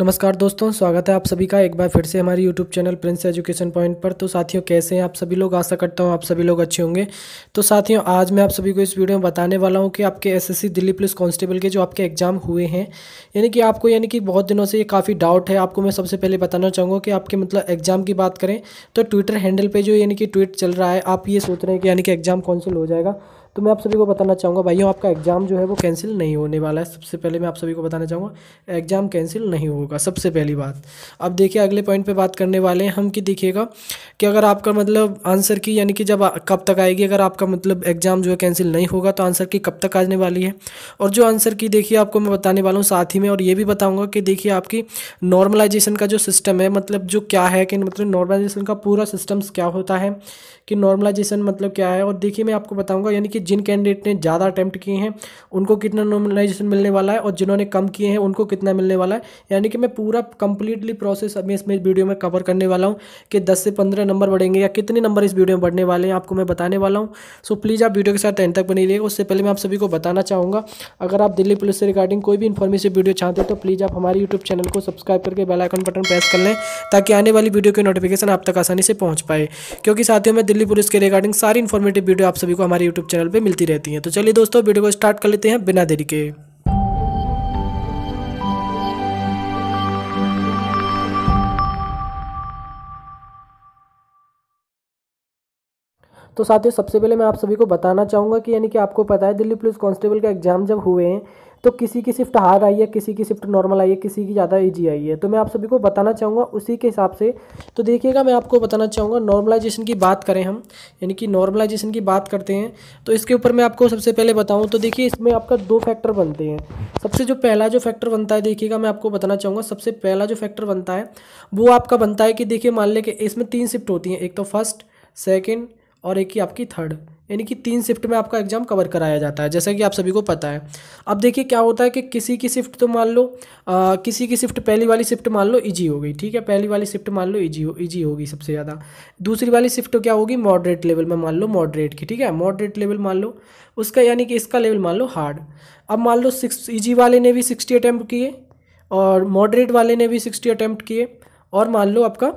नमस्कार दोस्तों स्वागत है आप सभी का एक बार फिर से हमारे YouTube channel Prince Education Point पर तो साथियों कैसे हैं आप सभी लोग आशा करता हूं आप सभी लोग अच्छे होंगे तो साथियों आज मैं आप सभी को इस वीडियो में बताने वाला हूं कि आपके एसएससी दिल्ली पुलिस कांस्टेबल के जो आपके एग्जाम हुए हैं यानी कि आपको यानी कि बहुत दिनों से ये काफ़ी डाउट है आपको मैं सबसे पहले बताना चाहूँगा कि आपके मतलब एग्जाम की बात करें तो ट्विटर हैंडल पर जो यानी कि ट्वीट चल रहा है आप ये सोच रहे हैं कि यानी कि एग्जाम कौनसिल हो जाएगा तो मैं आप सभी को बताना चाहूँगा भाइयों आपका एग्ज़ाम जो है वो कैंसिल नहीं होने वाला है सबसे पहले मैं आप सभी को बताना चाहूँगा एग्ज़ाम कैंसिल नहीं होगा सबसे पहली बात अब देखिए अगले पॉइंट पर बात करने वाले हैं हम कि देखिएगा कि अगर आपका मतलब आंसर की यानी कि जब कब तक आएगी अगर आपका मतलब एग्ज़ाम जो है कैंसिल नहीं होगा तो आंसर की कब तक आने वाली है और जो आंसर की देखिए आपको मैं बताने वाला हूँ साथ ही में और ये भी बताऊँगा कि देखिए आपकी नॉर्मलाइजेशन का जो सिस्टम है मतलब जो क्या है कि मतलब नॉर्मलाइजेशन का पूरा सिस्टम क्या होता है कि नॉर्मलाइजेशन मतलब क्या है और देखिए मैं आपको बताऊँगा यानी कि जिन कैंडिडेट ने ज़्यादा अटैम्प्ट किए हैं उनको कितना नॉमिनाइजेशन मिलने वाला है और जिन्होंने कम किए हैं उनको कितना मिलने वाला है यानी कि मैं पूरा कंप्लीटली प्रोसेस अभी इसमें इस वीडियो में कवर करने वाला हूँ कि दस से पंद्रह नंबर बढ़ेंगे या कितने नंबर इस वीडियो में बढ़ने वाले हैं आपको मैं बताने वाला हूँ सो प्लीज़ आप वीडियो के साथ टेन तक बनी रहिएगा उससे पहले मैं आप सभी को बताना चाहूँगा अगर आप दिल्ली पुलिस से रिगार्डिंग कोई भी इन्फॉर्मेशन वीडियो चाहते हैं तो प्लीज़ आप हमारे यूट्यूब चैनल को सब्सक्राइब करके बेलाइकन बटन प्रेस कर लें ताकि आने वाली वीडियो की नोटिफिकेशन आप तक आसानी से पहुँच पाए क्योंकि साथियों में दिल्ली पुलिस के रिगार्डिंग सारी इन्फॉर्मेटिव वीडियो आप सभी को हमारे यूट्यूब चैनल पे मिलती रहती हैं तो चलिए दोस्तों वीडियो को स्टार्ट कर लेते हैं बिना देरी के तो साथियों सबसे पहले मैं आप सभी को बताना चाहूँगा कि यानी कि आपको पता है दिल्ली पुलिस कांस्टेबल का एग्ज़ाम जब हुए हैं तो किसी की शिफ्ट हार्ड आई है किसी की शिफ्ट नॉर्मल आई है किसी की ज़्यादा ईजी आई है तो मैं आप सभी को बताना चाहूँगा उसी के हिसाब से तो देखिएगा मैं आपको बताना चाहूँगा नॉर्मलाइजेशन की बात करें हम यानी कि नॉर्मलाइजेशन की बात करते हैं तो इसके ऊपर मैं आपको सबसे पहले बताऊँ तो देखिए इसमें आपका दो फैक्टर बनते हैं सबसे जो पहला जो फैक्टर बनता है देखिएगा मैं आपको बताना चाहूँगा सबसे पहला जो फैक्टर बनता है वो आपका बनता है कि देखिए मान लें कि इसमें तीन शिफ्ट होती हैं एक तो फर्स्ट सेकेंड और एक ही आपकी थर्ड यानी कि तीन शिफ्ट में आपका एग्ज़ाम कवर कराया जाता है जैसा कि आप सभी को पता है अब देखिए क्या होता है कि किसी की शिफ्ट तो मान लो आ, किसी की शिफ्ट पहली वाली शिफ्ट मान लो ईजी हो गई ठीक है पहली वाली शिफ्ट मान लो ईजी हो ईजी होगी सबसे ज़्यादा दूसरी वाली शिफ्ट क्या होगी मॉडरेट लेवल में मान लो मॉडरेट की ठीक है मॉडरेट लेवल मान लो उसका यानी कि इसका लेवल मान लो हार्ड अब मान लो सिक्स ईजी वाले ने भी सिक्सटी अटैम्प्ट किए और मॉडरेट वाले ने भी सिक्सटी अटैम्प्ट किए और मान लो आपका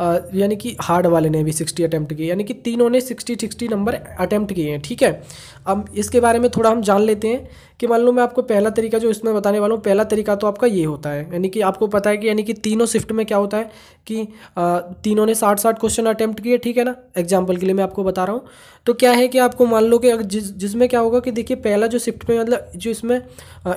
यानी कि हार्ड वाले ने भी सिक्सटी अटैम्प्ट किए यानी कि तीनों ने सिक्सटी सिक्सटी नंबर अटैम्प्ट किए हैं ठीक है अब इसके बारे में थोड़ा हम जान लेते हैं कि मान लो मैं आपको पहला तरीका जो इसमें बताने वाला हूँ पहला तरीका तो आपका ये होता है यानी कि आपको पता है कि यानी कि तीनों शिफ्ट में क्या होता है कि आ, तीनों ने साठ साठ क्वेश्चन अटैम्प्ट किए ठीक है ना एग्जाम्पल के लिए मैं आपको बता रहा हूँ तो क्या है कि आपको मान लो कि अगर जिस जिसमें क्या होगा कि देखिए पहला जो शिफ्ट में मतलब जो इसमें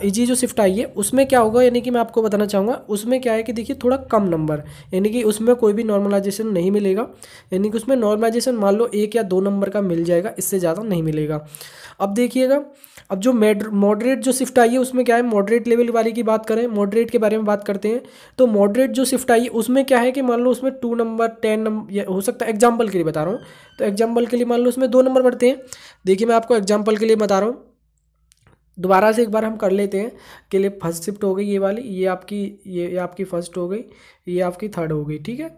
इजी जो शिफ्ट आई है उसमें क्या होगा यानी कि मैं आपको बताना चाहूँगा उसमें क्या है कि देखिए थोड़ा कम नंबर यानी कि उसमें कोई भी नॉर्मल नॉर्मलाइजेशन नहीं मिलेगा यानी कि उसमें नॉर्मलाइजेशन मान लो एक या दो नंबर का मिल जाएगा इससे ज़्यादा नहीं मिलेगा अब देखिएगा अब जो मेड मॉडरेट जो शिफ्ट आई है उसमें क्या है मॉडरेट लेवल वाली की बात करें मॉडरेट के बारे में बात करते हैं तो मॉडरेट जो शिफ्ट आई है उसमें क्या है कि मान लो उसमें टू नंबर टेन नंबर हो सकता है एग्जाम्पल के लिए बता रहा हूँ तो एग्जाम्पल के लिए मान लो उसमें दो नंबर बढ़ते हैं देखिए मैं आपको एग्जाम्पल के लिए बता रहा हूँ दोबारा से एक बार हम कर लेते हैं के लिए फर्स्ट शिफ्ट हो गई ये वाली ये आपकी ये आपकी फर्स्ट हो गई ये आपकी थर्ड हो गई ठीक है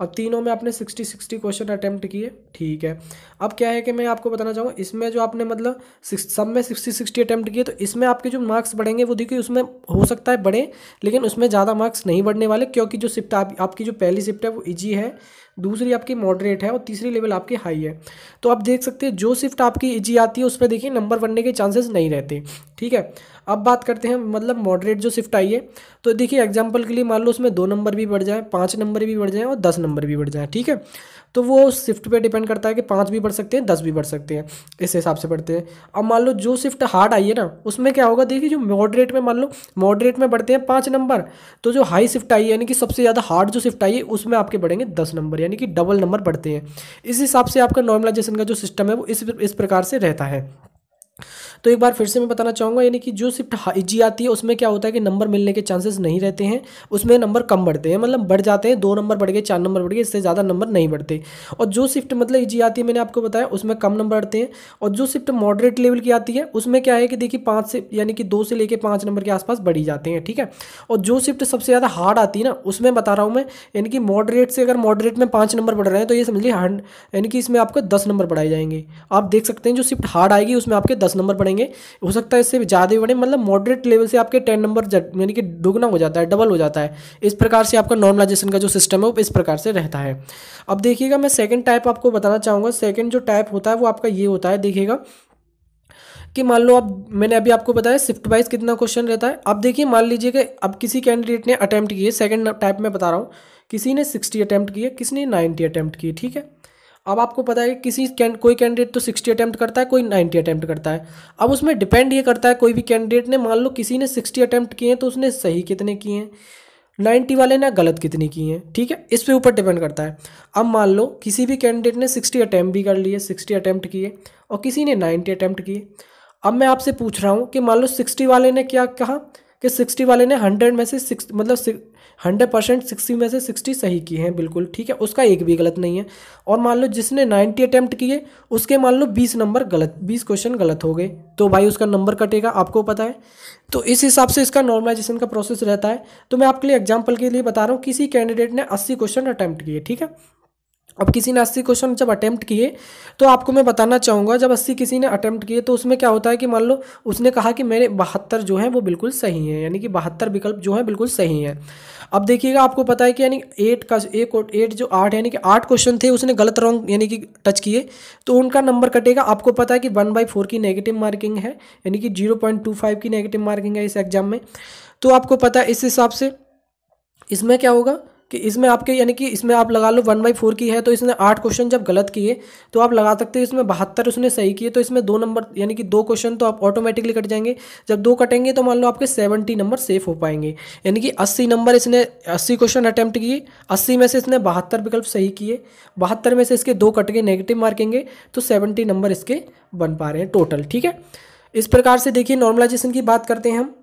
अब तीनों में आपने सिक्सटी सिक्सटी क्वेश्चन अटैम्प्ट किए ठीक है अब क्या है कि मैं आपको बताना चाहूँगा इसमें जो आपने मतलब सब में सिक्सटी सिक्सटी अटैम्प्ट किए तो इसमें आपके जो मार्क्स बढ़ेंगे वो देखिए उसमें हो सकता है बढ़े लेकिन उसमें ज़्यादा मार्क्स नहीं बढ़ने वाले क्योंकि जो शिफ्ट आप, आपकी जो पहली शिफ्ट है वो ईजी है दूसरी आपकी मॉडरेट है और तीसरी लेवल आपकी हाई है तो आप देख सकते हैं जो शिफ्ट आपकी ईजी आती है उस पर देखिए नंबर बनने के चांसेस नहीं रहते ठीक है अब बात करते हैं मतलब मॉडरेट जो शिफ्ट आई है तो देखिए एग्जाम्पल के लिए मान लो उसमें दो नंबर भी बढ़ जाए पाँच नंबर भी बढ़ जाए और दस नंबर भी बढ़ जाए ठीक है तो वो शिफ्ट पे डिपेंड करता है कि पाँच भी बढ़ सकते हैं दस भी बढ़ सकते हैं इस हिसाब से बढ़ते हैं अब मान लो जो शिफ्ट हार्ड आई है ना उसमें क्या होगा देखिए जो मॉडरेट में मान लो मॉडरेट में बढ़ते हैं पाँच नंबर तो जो हाई शिफ्ट आई है यानी कि सबसे ज़्यादा हार्ड जो शिफ्ट आई है उसमें आपके बढ़ेंगे दस नंबर यानी कि डबल नंबर बढ़ते हैं इस हिसाब से आपका नॉर्मलाइजेशन का जो सिस्टम है वो इस इस प्रकार से रहता है तो एक बार फिर से मैं बताना चाहूँगा यानी कि जो शिफ्ट इजी e आती है उसमें क्या होता है कि नंबर मिलने के चांसेस नहीं रहते हैं उसमें नंबर कम बढ़ते हैं मतलब बढ़ जाते हैं दो नंबर बढ़ गए चार नंबर बढ़ गए इससे ज़्यादा नंबर नहीं बढ़ते और जो शिफ्ट मतलब ईजी e आती है मैंने आपको बताया उसमें कम नंबर बढ़ते हैं और जो शिफ्ट मॉडरेट लेवल की आती है उसमें क्या है कि देखिए पाँच से यानी कि दो से लेकर पाँच नंबर के आसपास बढ़ी जाते हैं ठीक है और जो शिफ्ट सबसे ज़्यादा हार्ड आती है ना उसमें बता रहा हूँ मैं यानी कि मॉडरेट से अगर मॉडरेट में पाँच नंबर बढ़ रहे हैं तो ये समझ लीजिए यानी कि इसमें आपको दस नंबर बढ़ाए जाएंगे आप देख सकते हैं जो शिफ्ट हार्ड आएगी उसमें आपके दस नंबर बढ़ेंगे बढ़ेंगे हो सकता है इससे ज़्यादा भी बढ़े मतलब मॉडरेट लेवल से आपके टेन नंबर यानी कि दोगुना हो जाता है डबल हो जाता है इस प्रकार से आपका नॉर्मलाइजेशन का जो सिस्टम है वो इस प्रकार से रहता है अब देखिएगा मैं सेकेंड टाइप आपको बताना चाहूँगा सेकेंड जो टाइप होता है वो आपका ये होता है देखिएगा कि मान लो आप मैंने अभी आपको बताया शिफ्ट वाइज कितना क्वेश्चन रहता है अब देखिए मान लीजिए कि अब किसी कैंडिडेट ने अटैम्प्ट किए सेकंड टाइप में बता रहा हूँ किसी ने सिक्सटी अटैम्प्ट किए किसी ने नाइन्टी अटैम्प्ट किए ठीक है अब आपको पता है कि किसी कैंड कोई कैंडिडेट तो सिक्सटी अटैम्प्ट करता है कोई नाइन्टी अटैम्प्ट करता है अब उसमें डिपेंड ये करता है कोई भी कैंडिडेट ने मान लो किसी ने सिक्सटी अटैम्प्ट किए हैं तो उसने सही कितने किए हैं नाइन्टी वाले ने गलत कितने किए हैं ठीक है इस पे ऊपर डिपेंड करता है अब मान लो किसी भी कैंडिडेट ने सिक्सटी अटैम्प्ट भी कर लिए सिक्सटी अटैम्प्ट किए और किसी ने नाइन्टी अटैम्प्ट किए अब मैं आपसे पूछ रहा हूँ कि मान लो सिक्सटी वाले ने क्या कहा कि सिक्सटी वाले ने हंड्रेड में से सिक्स मतलब हंड्रेड परसेंट सिक्सटी में से सिक्सटी सही किए हैं बिल्कुल ठीक है उसका एक भी गलत नहीं है और मान लो जिसने नाइन्टी अटैम्प्ट किए उसके मान लो बीस नंबर गलत बीस क्वेश्चन गलत हो गए तो भाई उसका नंबर कटेगा आपको पता है तो इस हिसाब से इसका नॉर्मलाइजेशन का प्रोसेस रहता है तो मैं आपके लिए एग्जाम्पल के लिए बता रहा हूँ किसी कैंडिडेट ने अस्सी क्वेश्चन अटैम्प्ट किए ठीक है अब किसी ने अस्सी क्वेश्चन जब अटैम्प्ट किए तो आपको मैं बताना चाहूँगा जब अस्सी किसी ने अटैम्प्ट किए तो उसमें क्या होता है कि मान लो उसने कहा कि मेरे बहत्तर जो हैं वो बिल्कुल सही हैं यानी कि बहत्तर विकल्प जो हैं बिल्कुल सही हैं अब देखिएगा आपको पता है कि यानी एट का एक एट जो आठ यानी कि आठ क्वेश्चन थे उसने गलत रॉन्ग यानी कि टच किए तो उनका नंबर कटेगा आपको पता है कि वन बाई फोर की नेगेटिव मार्किंग है यानी कि जीरो पॉइंट टू फाइव की नेगेटिव मार्किंग है इस एग्जाम में तो आपको पता है इस हिसाब से इसमें क्या होगा कि इसमें आपके यानी कि इसमें आप लगा लो वन बाई फोर की है तो इसने आठ क्वेश्चन जब गलत किए तो आप लगा सकते हो इसमें बहत्तर उसने सही किए तो इसमें दो नंबर यानी कि दो क्वेश्चन तो आप ऑटोमेटिकली कट जाएंगे जब दो कटेंगे तो मान लो आपके सेवेंटी नंबर सेफ हो पाएंगे यानी कि अस्सी नंबर इसने अस्सी क्वेश्चन अटैम्प्ट किए अस्सी में से इसने बहत्तर विकल्प सही किए बहत्तर में से इसके दो कट गए नेगेटिव मार्केंगे तो सेवेंटी नंबर इसके बन पा रहे हैं टोटल ठीक है इस प्रकार से देखिए नॉर्मलाइजेशन की बात करते हैं हम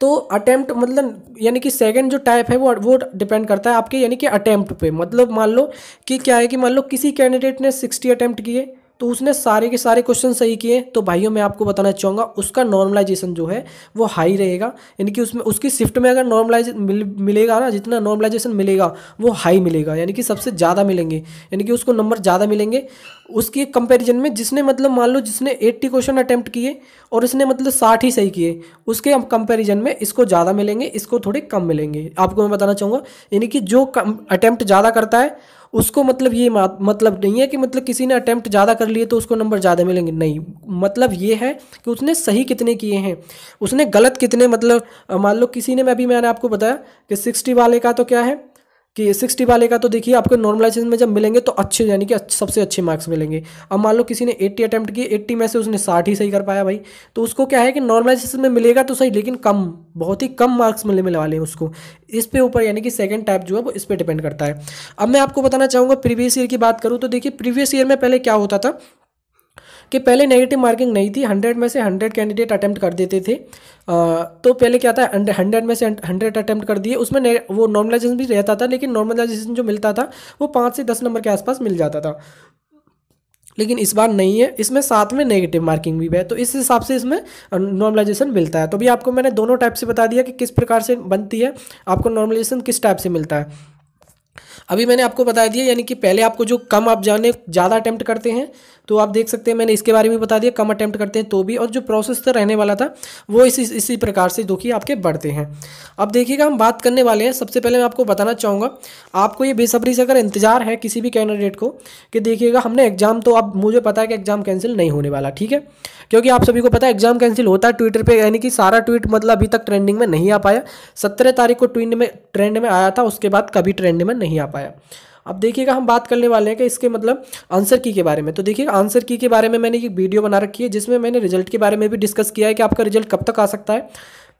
तो अटैम्प्ट मतलब यानी कि सेकंड जो टाइप है वो वो डिपेंड करता है आपके यानी कि अटैम्प्ट पे मतलब मान लो कि क्या है कि मान लो किसी कैंडिडेट ने सिक्सटी अटैम्प्ट किए तो उसने सारे के सारे क्वेश्चन सही किए तो भाइयों मैं आपको बताना चाहूँगा उसका नॉर्मलाइजेशन जो है वो हाई रहेगा यानी कि उसमें उसकी शिफ्ट में अगर नॉर्मलाइज मिल, मिलेगा ना जितना नॉर्मलाइजेशन मिलेगा वो हाई मिलेगा यानी कि सबसे ज़्यादा मिलेंगे यानी कि उसको नंबर ज़्यादा मिलेंगे उसके कंपेरिजन में जिसने मतलब मान लो जिसने एट्टी क्वेश्चन अटैम्प्ट किए और इसने मतलब साठ ही सही किए उसके कंपेरिजन में इसको ज़्यादा मिलेंगे इसको थोड़े कम मिलेंगे आपको मैं बताना चाहूँगा यानी कि जो अटैम्प्ट ज़्यादा करता है उसको मतलब ये मतलब नहीं है कि मतलब किसी ने अटैम्प्ट ज़्यादा कर लिए तो उसको नंबर ज़्यादा मिलेंगे नहीं मतलब ये है कि उसने सही कितने किए हैं उसने गलत कितने मतलब मान लो किसी ने मैं अभी मैंने आपको बताया कि सिक्सटी वाले का तो क्या है कि सिक्सटी वाले का तो देखिए आपको नॉर्मलाइजेशन में जब मिलेंगे तो अच्छे यानी कि अच्छे, सबसे अच्छे मार्क्स मिलेंगे अब मान लो किसी ने एट्टी अटैम्प्ट किए एट्टी में से उसने साठ ही सही कर पाया भाई तो उसको क्या है कि नॉर्मलाइजेशन में मिलेगा तो सही लेकिन कम बहुत ही कम मार्क्स मिलने मिले वाले हैं उसको इस पे ऊपर यानी कि सेकेंड टाइप जो है वो इस पर डिपेंड करता है अब मैं आपको बताना चाहूँगा प्रीवियस ईयर की बात करूँ तो देखिए प्रीवियस ईयर में पहले क्या होता था कि पहले नेगेटिव मार्किंग नहीं थी हंड्रेड में से हंड्रेड कैंडिडेट अटैम्प्ट कर देते थे तो पहले क्या था हंड्रेड में से हंड्रेड अटैम्प्ट कर दिए उसमें वो नॉर्मलाइजेशन भी रहता था लेकिन नॉर्मलाइजेशन जो मिलता था वो पाँच से दस नंबर के आसपास मिल जाता था लेकिन इस बार नहीं है इसमें साथ में नेगेटिव मार्किंग भी है तो इस हिसाब से इसमें नॉर्मलाइजेशन मिलता है तो भी आपको मैंने दोनों टाइप से बता दिया कि किस प्रकार से बनती है आपको नॉर्मलाइजेशन किस टाइप से मिलता है अभी मैंने आपको बता दिया यानी कि पहले आपको जो कम आप जाने ज़्यादा अटैम्प्ट करते हैं तो आप देख सकते हैं मैंने इसके बारे में बता दिया कम अटैम्प्ट करते हैं तो भी और जो प्रोसेस तो रहने वाला था वो इसी इसी प्रकार से दुखी आपके बढ़ते हैं अब देखिएगा हम बात करने वाले हैं सबसे पहले मैं आपको बताना चाहूँगा आपको ये बेसब्री से अगर इंतजार है किसी भी कैंडिडेट को कि देखिएगा हमने एग्जाम तो अब मुझे पता है कि एग्जाम कैंसिल नहीं होने वाला ठीक है क्योंकि आप सभी को पता है एग्जाम कैंसिल होता है ट्विटर पर यानी कि सारा ट्वीट मतलब अभी तक ट्रेंडिंग में नहीं आ पाया सत्रह तारीख को ट्विंड में ट्रेंड में आया था उसके बाद कभी ट्रेंड में नहीं आ पाया अब देखिएगा हम बात करने वाले हैं कि इसके मतलब आंसर की के बारे में तो देखिएगा आंसर की के बारे में मैंने एक वीडियो बना रखी है जिसमें मैंने रिजल्ट के बारे में भी डिस्कस किया है कि आपका रिजल्ट कब तक आ सकता है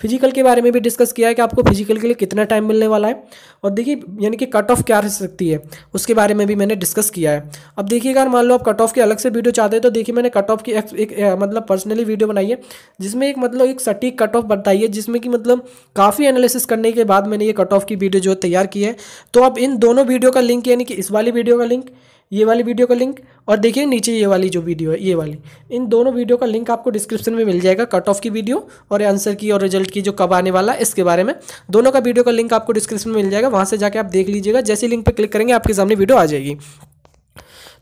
फिजिकल के बारे में भी डिस्कस किया है कि आपको फिजिकल के लिए कितना टाइम मिलने वाला है और देखिए यानी कि कट ऑफ क्या रह सकती है उसके बारे में भी मैंने डिस्कस किया है अब देखिए अगर मान लो आप कट ऑफ की अलग से वीडियो चाहते हैं तो देखिए मैंने कट ऑफ की एक, एक, एक मतलब पर्सनली वीडियो बनाई है जिसमें एक मतलब एक सटीक कट ऑफ बताई है जिसमें कि मतलब काफ़ी एनालिसिस करने के बाद मैंने ये कट ऑफ की वीडियो जो तैयार की है तो आप इन दोनों वीडियो का लिंक यानी कि इस वाली वीडियो का लिंक ये वाली वीडियो का लिंक और देखिए नीचे ये वाली जो वीडियो है ये वाली इन दोनों वीडियो का लिंक आपको डिस्क्रिप्शन में मिल जाएगा कट ऑफ की वीडियो और आंसर की और रिजल्ट की जो कब आने वाला है इसके बारे में दोनों का वीडियो का लिंक आपको डिस्क्रिप्शन में मिल जाएगा वहाँ से जाकर आप देख लीजिएगा जैसे लिंक पर क्लिक करेंगे आपके सामने वीडियो आ जाएगी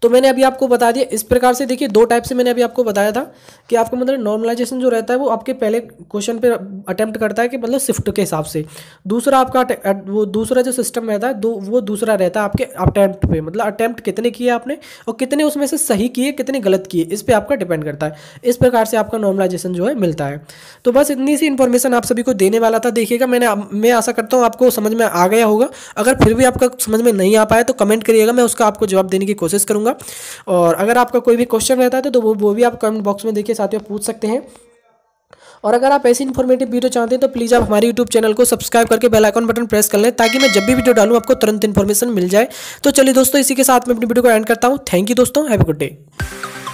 तो मैंने अभी आपको बता दिया इस प्रकार से देखिए दो टाइप से मैंने अभी आपको बताया था कि आपको मतलब नॉर्मलाइजेशन जो रहता है वो आपके पहले क्वेश्चन पे अटैम्प्ट करता है कि मतलब शिफ्ट के हिसाब से दूसरा आपका वो दूसरा जो सिस्टम रहता है दो वो दूसरा रहता है आपके अटैम्प्ट पे मतलब अटैम्प्ट कितने किए आपने और कितने उसमें से सही किए कितने गलत किए इस पर आपका डिपेंड करता है इस प्रकार से आपका नॉर्मलाइजेशन जो है मिलता है तो बस इतनी सी इन्फॉर्मेशन आप सभी को देने वाला था देखिएगा मैंने मैं आशा करता हूँ आपको समझ में आ गया होगा अगर फिर भी आपका समझ में नहीं आ पाया तो कमेंट करिएगा मैं उसका आपको जवाब देने की कोशिश करूँगा कीजिएगा और अगर आपका कोई भी क्वेश्चन रहता है तो वो वो भी आप कमेंट बॉक्स में देखिए साथियों पूछ सकते हैं और अगर आप ऐसी इन्फॉर्मेटिव वीडियो चाहते हैं तो प्लीज़ आप हमारे यूट्यूब चैनल को सब्सक्राइब करके बेल आइकन बटन प्रेस कर लें ताकि मैं जब भी वीडियो डालूँ आपको तुरंत इन्फॉर्मेशन मिल जाए तो चलिए दोस्तों इसी के साथ मैं अपनी वीडियो को एंड करता हूँ थैंक यू दोस्तों हैव गुड डे